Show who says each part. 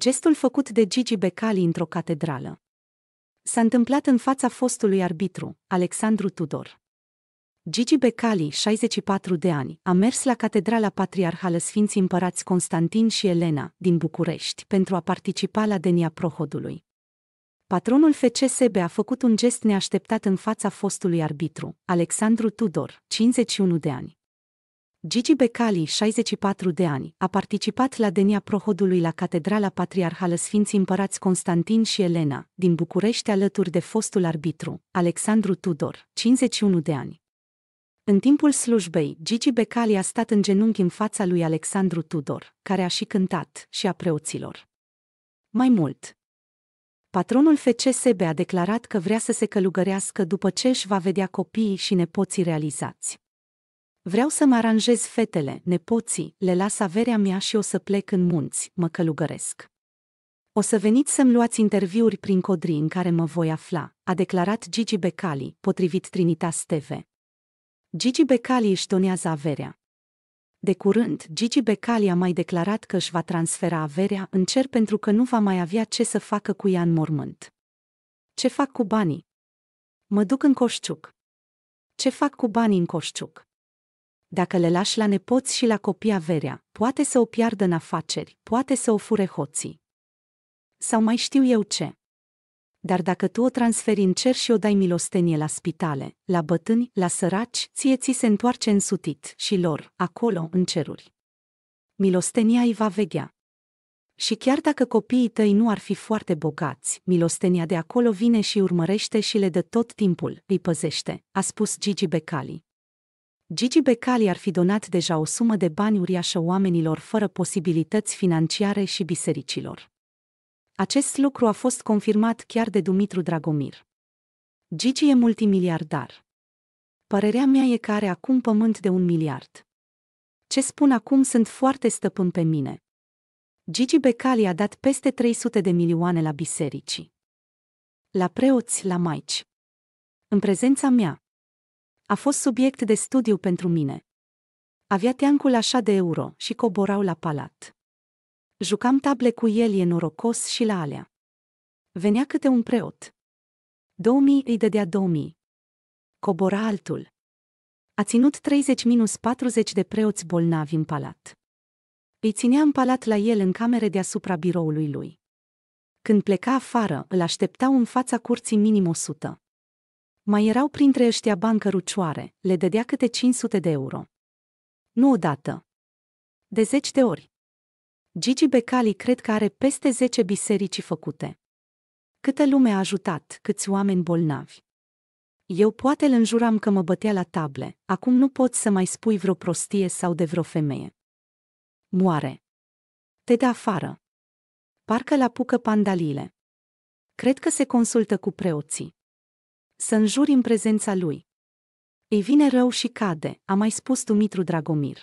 Speaker 1: gestul făcut de Gigi Becali într-o catedrală. S-a întâmplat în fața fostului arbitru, Alexandru Tudor. Gigi Becali, 64 de ani, a mers la Catedrala Patriarhală Sfinții Împărați Constantin și Elena, din București, pentru a participa la denia prohodului. Patronul FCSB a făcut un gest neașteptat în fața fostului arbitru, Alexandru Tudor, 51 de ani. Gigi Becali, 64 de ani, a participat la denia prohodului la Catedrala Patriarhală Sfinții Împărați Constantin și Elena, din București alături de fostul arbitru, Alexandru Tudor, 51 de ani. În timpul slujbei, Gigi Becali a stat în genunchi în fața lui Alexandru Tudor, care a și cântat, și a preoților. Mai mult, patronul FCSB a declarat că vrea să se călugărească după ce își va vedea copiii și nepoții realizați. Vreau să mi aranjez fetele, nepoții, le las averea mea și o să plec în munți, mă călugăresc. O să veniți să-mi luați interviuri prin codrii în care mă voi afla, a declarat Gigi Becali, potrivit Trinita Steve. Gigi Becali își donează averea. De curând, Gigi Becali a mai declarat că își va transfera averea în cer pentru că nu va mai avea ce să facă cu ea în mormânt. Ce fac cu banii? Mă duc în coșciuc. Ce fac cu banii în coșciuc? Dacă le lași la nepoți și la copii averea, poate să o piardă în afaceri, poate să o fure hoții. Sau mai știu eu ce. Dar dacă tu o transferi în cer și o dai milostenie la spitale, la bătâni, la săraci, ție ți se întoarce sutit, și lor, acolo, în ceruri. Milostenia îi va vegea. Și chiar dacă copiii tăi nu ar fi foarte bogați, milostenia de acolo vine și urmărește și le dă tot timpul, îi păzește, a spus Gigi Becali. Gigi Becali ar fi donat deja o sumă de bani uriașă oamenilor fără posibilități financiare și bisericilor. Acest lucru a fost confirmat chiar de Dumitru Dragomir. Gigi e multimiliardar. Părerea mea e că are acum pământ de un miliard. Ce spun acum sunt foarte stăpân pe mine. Gigi Becali a dat peste 300 de milioane la biserici. La preoți, la maici. În prezența mea, a fost subiect de studiu pentru mine. Avea teancul așa de euro și coborau la palat. Jucam table cu el e norocos și la alea. Venea câte un preot. 2000 îi dădea 2000. Cobora altul. A ținut 30 minus 40 de preoți bolnavi în palat. Îi ținea în palat la el în camere deasupra biroului lui. Când pleca afară, îl așteptau în fața curții minim 100. Mai erau printre ăștia bancă rucioare, le dădea câte 500 de euro. Nu odată. De zeci de ori. Gigi Becali cred că are peste 10 biserici făcute. Câtă lume a ajutat, câți oameni bolnavi. Eu poate îl înjuram că mă bătea la table, acum nu pot să mai spui vreo prostie sau de vreo femeie. Moare. Te dă afară. Parcă la pucă pandalile. Cred că se consultă cu preoții. Să înjuri în prezența lui. Îi vine rău și cade, a mai spus Dumitru Dragomir.